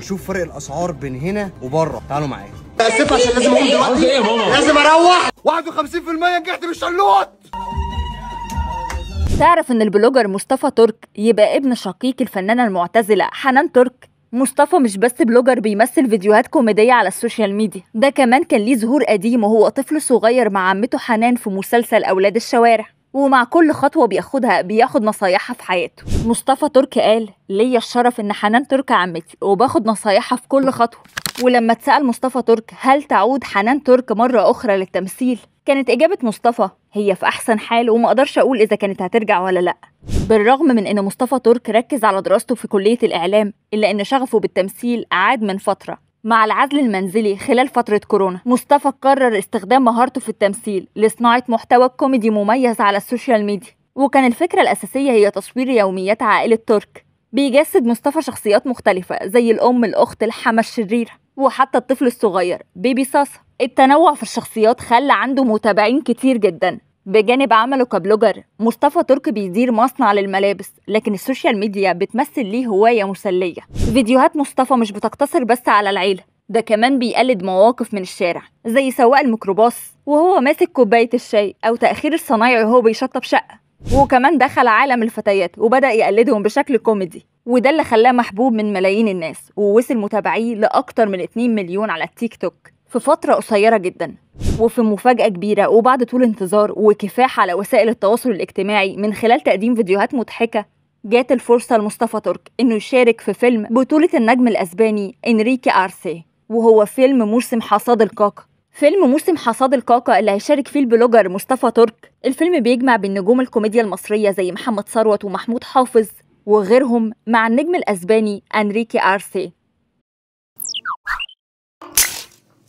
نشوف فرق الاسعار بين هنا وبره تعالوا معايا اسف عشان لازم اقوم دلوقتي إيه لازم اروح 51% نجحت بالشلوت تعرف ان البلوجر مصطفى ترك يبقى ابن شقيق الفنانه المعتزله حنان ترك مصطفى مش بس بلوجر بيمثل فيديوهات كوميدية على السوشيال ميديا ده كمان كان ليه ظهور قديم وهو طفل صغير مع عمته حنان في مسلسل أولاد الشوارع ومع كل خطوة بياخدها بياخد نصايحها في حياته مصطفى ترك قال ليا الشرف ان حنان ترك عمتي وباخد نصايحها في كل خطوة ولما اتسأل مصطفى ترك هل تعود حنان ترك مرة أخرى للتمثيل كانت إجابة مصطفى هي في أحسن حال وما أقدرش أقول إذا كانت هترجع ولا لأ بالرغم من إن مصطفى ترك ركز على دراسته في كلية الإعلام إلا إن شغفه بالتمثيل عاد من فترة مع العزل المنزلي خلال فترة كورونا مصطفى قرر استخدام مهارته في التمثيل لصناعة محتوى كوميدي مميز على السوشيال ميديا وكان الفكرة الأساسية هي تصوير يوميات عائلة ترك بيجسد مصطفى شخصيات مختلفة زي الأم الأخت الحما الشريرة وحتى الطفل الصغير بيبي صاصة التنوع في الشخصيات خلى عنده متابعين كتير جدا بجانب عمله كبلوجر مصطفى ترك بيدير مصنع للملابس لكن السوشيال ميديا بتمثل ليه هواية مسلية فيديوهات مصطفى مش بتقتصر بس على العيلة ده كمان بيقلد مواقف من الشارع زي سواق الميكروباص وهو ماسك كوباية الشاي أو تأخير الصنايعي وهو بيشطب شقة وكمان دخل عالم الفتيات وبدأ يقلدهم بشكل كوميدي وده اللي خلاه محبوب من ملايين الناس ووصل متابعيه لأكتر من 2 مليون على التيك توك في فترة قصيرة جدا وفي مفاجأة كبيرة وبعد طول انتظار وكفاح على وسائل التواصل الاجتماعي من خلال تقديم فيديوهات مضحكة جات الفرصة لمصطفى ترك إنه يشارك في فيلم بطولة النجم الأسباني إنريكي أرسي وهو فيلم موسم حصاد الكاكا فيلم موسم حصاد الكاكا اللي هيشارك فيه البلوجر مصطفى ترك الفيلم بيجمع بين نجوم الكوميديا المصرية زي محمد ثروت ومحمود حافظ وغيرهم مع النجم الأسباني أنريكي أرسي